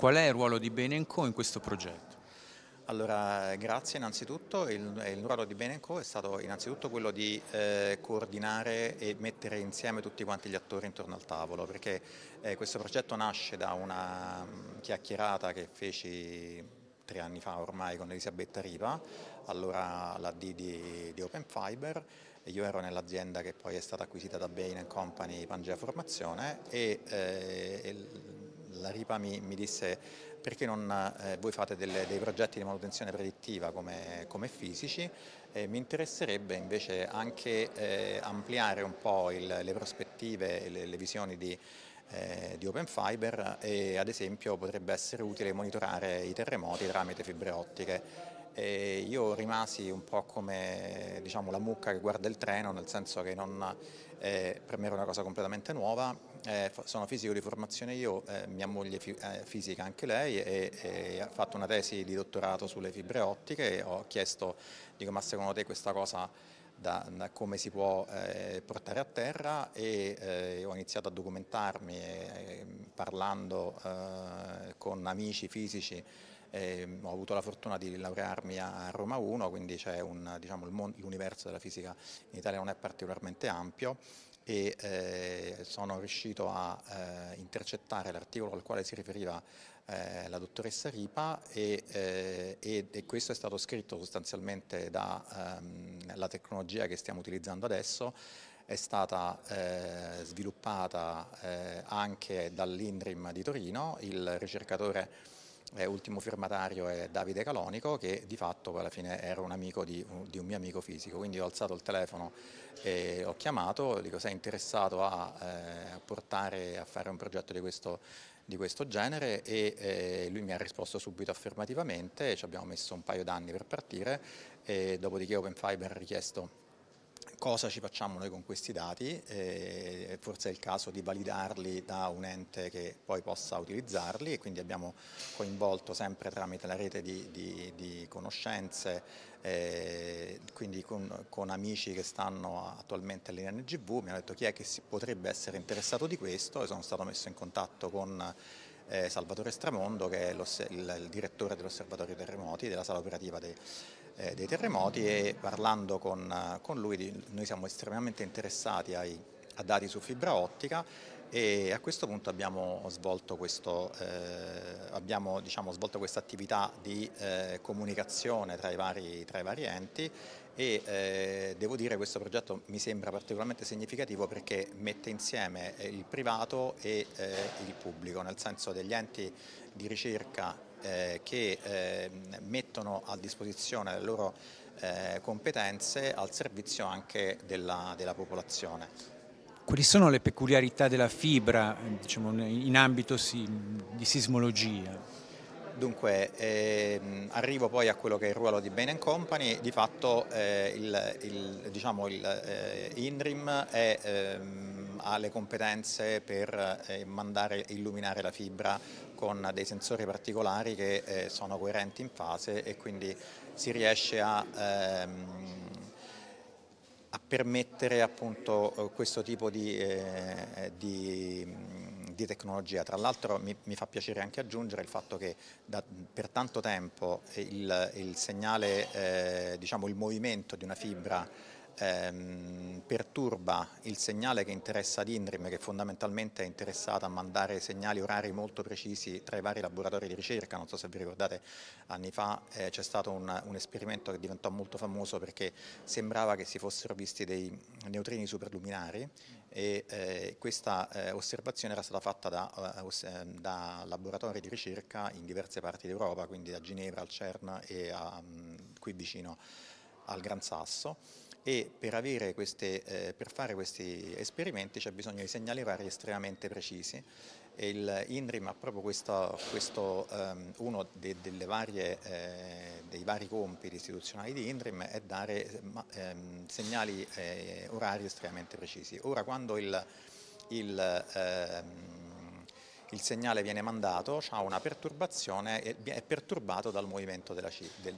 Qual è il ruolo di Bene Co in questo progetto? Allora, grazie innanzitutto. Il, eh, il ruolo di Benenco è stato innanzitutto quello di eh, coordinare e mettere insieme tutti quanti gli attori intorno al tavolo, perché eh, questo progetto nasce da una mm, chiacchierata che feci tre anni fa ormai con Elisabetta Riva, allora la D di, di Open Fiber, io ero nell'azienda che poi è stata acquisita da Bain Company Pangea Formazione e, eh, e la RIPA mi, mi disse perché non eh, voi fate delle, dei progetti di manutenzione predittiva come, come fisici eh, mi interesserebbe invece anche eh, ampliare un po' il, le prospettive e le, le, visioni di, eh, di Open Fiber e ad esempio potrebbe essere utile monitorare i terremoti tramite fibre ottiche e io rimasi un po' come diciamo, la mucca che guarda il treno, nel senso che non, eh, per me era una cosa completamente nuova. Eh, sono fisico di formazione io, eh, mia moglie fi è eh, fisica anche lei e, e, ha fatto una tesi di dottorato sulle fibre ottiche e ho chiesto, dico ma secondo te questa cosa da, da come si può eh, portare a terra e eh, ho iniziato a documentarmi parlando con amici fisici eh, ho avuto la fortuna di laurearmi a Roma 1, quindi diciamo, l'universo della fisica in Italia non è particolarmente ampio e eh, sono riuscito a eh, intercettare l'articolo al quale si riferiva eh, la dottoressa Ripa e, e, eh, e, questo è stato scritto sostanzialmente dalla ehm, um, tecnologia che stiamo utilizzando adesso è stata eh, sviluppata eh, anche dall'Inrim di Torino, il ricercatore eh, ultimo firmatario è Davide Calonico che di fatto alla fine era un amico di, di un, mio amico fisico, quindi ho alzato il telefono e ho chiamato, dico sei interessato a, eh, a portare a fare un progetto di questo, di questo genere e eh, lui mi ha risposto subito affermativamente, ci abbiamo messo un paio d'anni per partire e dopodiché Open Fiber ha richiesto cosa ci facciamo noi con questi dati, eh, forse è il caso di validarli da un ente che poi possa utilizzarli e quindi abbiamo coinvolto sempre tramite la rete di, di, di conoscenze, eh, quindi con, con, amici che stanno attualmente all'INGV, mi hanno detto chi è che potrebbe essere interessato di questo e sono stato messo in contatto con eh, Salvatore Stramondo che è il, il, direttore dell'osservatorio terremoti, della sala operativa dei, eh, dei terremoti e parlando con, con lui noi siamo estremamente interessati ai, a dati su fibra ottica e a questo punto abbiamo svolto, questo, eh, abbiamo, diciamo, svolto questa attività di eh, comunicazione tra i, vari, tra i, vari, enti e eh, devo dire che questo progetto mi sembra particolarmente significativo perché mette insieme eh, il privato e eh, il pubblico, nel senso degli enti di ricerca eh, che ehm, mettono a disposizione le loro competenze al servizio anche della, della popolazione. Quali sono le peculiarità della fibra diciamo, in ambito di sismologia? Dunque, ehm, arrivo poi a quello che è il ruolo di Bain Company, di fatto eh, il, il, diciamo, il eh, INRIM è, ehm, ha le competenze per eh, mandare illuminare la fibra con dei sensori particolari che eh, sono coerenti in fase e quindi si riesce a... Ehm, a permettere appunto eh, questo tipo di, eh, eh di, di tecnologia. Tra l'altro mi, mi, fa piacere anche aggiungere il fatto che da, per tanto tempo il, il segnale, eh, diciamo il movimento di una fibra ehm, perturba il segnale che interessa ad Indrim, che fondamentalmente è interessata a mandare segnali orari molto precisi tra i vari laboratori di ricerca. Non so se vi ricordate, anni fa eh, c'è stato un, un, esperimento che diventò molto famoso perché sembrava che si fossero visti dei neutrini superluminari e eh, questa eh, osservazione era stata fatta da, eh, ehm, da, laboratori di ricerca in diverse parti d'Europa, quindi da Ginevra al CERN e a, mm, qui vicino al Gran Sasso e per, queste, eh, per, fare questi esperimenti c'è bisogno di segnali orari estremamente precisi. E il INRIM ha proprio questo, questo um, uno de, varie, eh, dei vari compiti istituzionali di INRIM è dare ma, ehm, segnali eh, orari estremamente precisi. Ora quando il, il ehm, il segnale viene mandato, ha una perturbazione, è perturbato dal movimento della,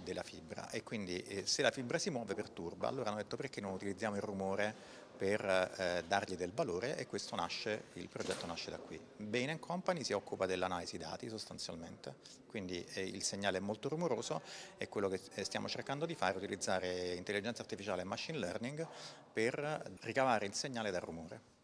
della fibra e quindi eh, se la fibra si muove perturba, allora hanno detto perché non utilizziamo il rumore per eh, dargli del valore e questo nasce, il progetto nasce da qui. Bain Company si occupa dell'analisi dati sostanzialmente, quindi eh, il segnale è molto rumoroso e quello che eh, stiamo cercando di fare è utilizzare intelligenza artificiale e machine learning per ricavare il segnale dal rumore.